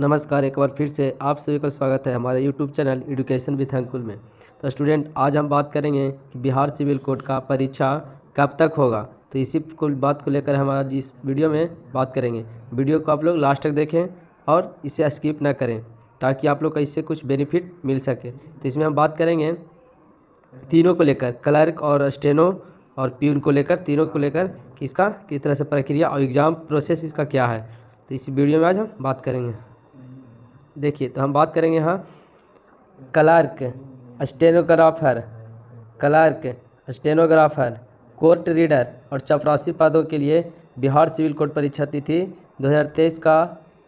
नमस्कार एक बार फिर से आप सभी का स्वागत है हमारे YouTube channel education with Ankul में तो स्टूडेंट आज हम बात करेंगे कि बिहार सिविल कोड का परीक्षा कब तक होगा तो इसी को बात को लेकर हम आज इस वीडियो में बात करेंगे वीडियो को आप लोग लास्ट तक देखें और इसे स्किप ना करें ताकि आप लोग का इससे कुछ बेनिफिट मिल सके तो इसमें हम बात करेंगे तीनों को लेकर क्लर्क और स्टेनो और प्यून को लेकर तीनों को लेकर किसका इसका किस तरह से प्रक्रिया और एग्ज़ाम प्रोसेस इसका क्या है तो इस वीडियो में आज हम बात करेंगे देखिए तो हम बात करेंगे यहाँ clerk stenographer clerk stenographer court reader और चपरासी पदों के लिए बिहार सिविल कोर्ट परीक्षा तिथि 2023 का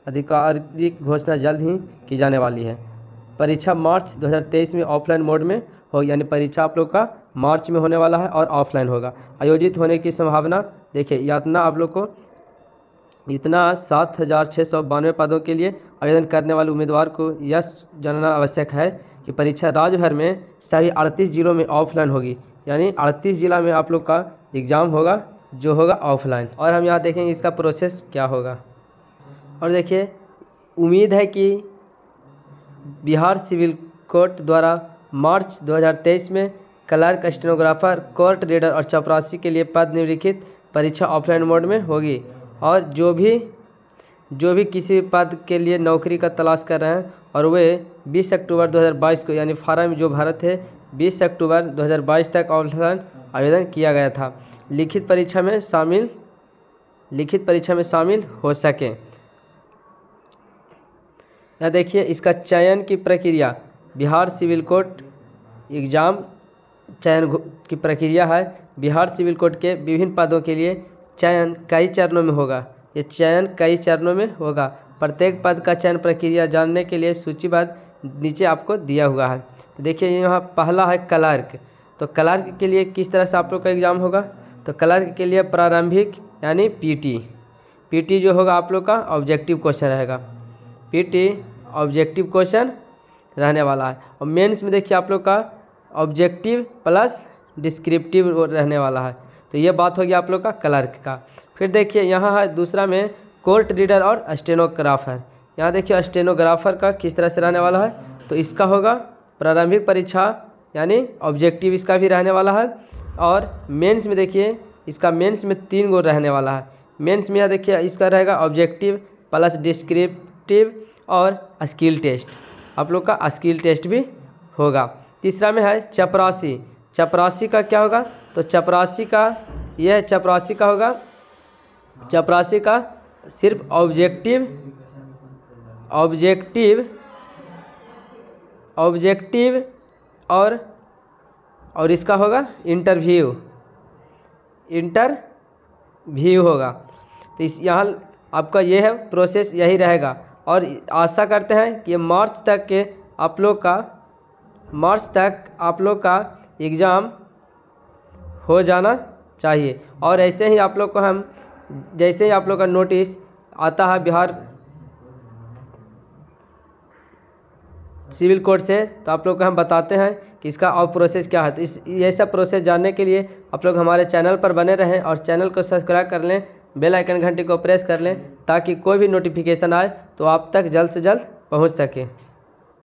आधिकारिक घोषणा जल्द ही की जाने वाली है परीक्षा मार्च 2023 में ऑफलाइन मोड में हो यानी परीक्षा आप लोग का मार्च में होने वाला है और ऑफलाइन होगा आयोजित होने की संभावना देखिए यातना आप लोग को इतना सात हज़ार छः सौ बानवे पदों के लिए आवेदन करने वाले उम्मीदवार को यह जानना आवश्यक है कि परीक्षा राज्य भर में सभी अड़तीस जिलों में ऑफलाइन होगी यानी अड़तीस जिला में आप लोग का एग्ज़ाम होगा जो होगा ऑफलाइन और हम यहाँ देखेंगे इसका प्रोसेस क्या होगा और देखिए उम्मीद है कि बिहार सिविल कोर्ट द्वारा मार्च 2023 में क्लर्क स्टेनोग्राफर कोर्ट रीडर और चपरासी के लिए पद निम्नलिखित परीक्षा ऑफलाइन मोड में होगी और जो भी जो भी किसी पद के लिए नौकरी का तलाश कर रहे हैं और वे 20 अक्टूबर 2022 को यानी फार्म जो भारत है 20 अक्टूबर 2022 तक ऑनलाइन आवेदन किया गया था लिखित परीक्षा में शामिल लिखित परीक्षा में शामिल हो सकें यहाँ देखिए इसका चयन की प्रक्रिया बिहार सिविल कोर्ट एग्ज़ाम चयन की प्रक्रिया है बिहार सिविल कोर्ट के विभिन्न पदों के लिए चयन कई चरणों में होगा ये चयन कई चरणों में होगा प्रत्येक पद का चयन प्रक्रिया जानने के लिए सूचीबद्ध नीचे आपको दिया हुआ है तो देखिए यहाँ पहला है क्लर्क तो क्लर्क के लिए किस तरह से आप लोग का एग्ज़ाम होगा तो क्लर्क के लिए प्रारंभिक यानी पीटी पीटी जो होगा आप लोग का ऑब्जेक्टिव क्वेश्चन रहेगा पीटी ऑब्जेक्टिव क्वेश्चन रहने वाला है और मेंस में देखिए आप लोग का ऑब्जेक्टिव प्लस डिस्क्रिप्टिव रहने वाला है तो ये बात हो गया आप लोग का क्लर्क का फिर देखिए यहाँ है दूसरा में कोर्ट रीडर और स्टेनोग्राफर यहाँ देखिए स्टेनोग्राफर का किस तरह से रहने वाला है तो इसका होगा प्रारंभिक परीक्षा यानी ऑब्जेक्टिव इसका भी रहने वाला है और मेंस में देखिए इसका मेंस में तीन गो रहने वाला है मेंस में यहाँ देखिए इसका रहेगा ऑब्जेक्टिव प्लस डिस्क्रिप्टिव और स्किल टेस्ट आप लोग का स्किल टेस्ट भी होगा तीसरा में है चपरासी चपरासी का क्या होगा तो चपरासी का यह चपरासी का होगा चपरासी का सिर्फ ऑब्जेक्टिव ऑब्जेक्टिव ऑब्जेक्टिव और और इसका होगा इंटरव्यू इंटरव्यू होगा तो इस यहाँ आपका यह है प्रोसेस यही रहेगा और आशा करते हैं कि मार्च तक के आप लोग का मार्च तक आप लोग का एग्ज़ाम हो जाना चाहिए और ऐसे ही आप लोग को हम जैसे ही आप लोग का नोटिस आता है बिहार सिविल कोर्ट से तो आप लोग को हम बताते हैं कि इसका और प्रोसेस क्या है तो इस ये सब प्रोसेस जानने के लिए आप लोग हमारे चैनल पर बने रहें और चैनल को सब्सक्राइब कर लें बेल आइकन घंटी को प्रेस कर लें ताकि कोई भी नोटिफिकेशन आए तो आप तक जल्द से जल्द पहुंच सके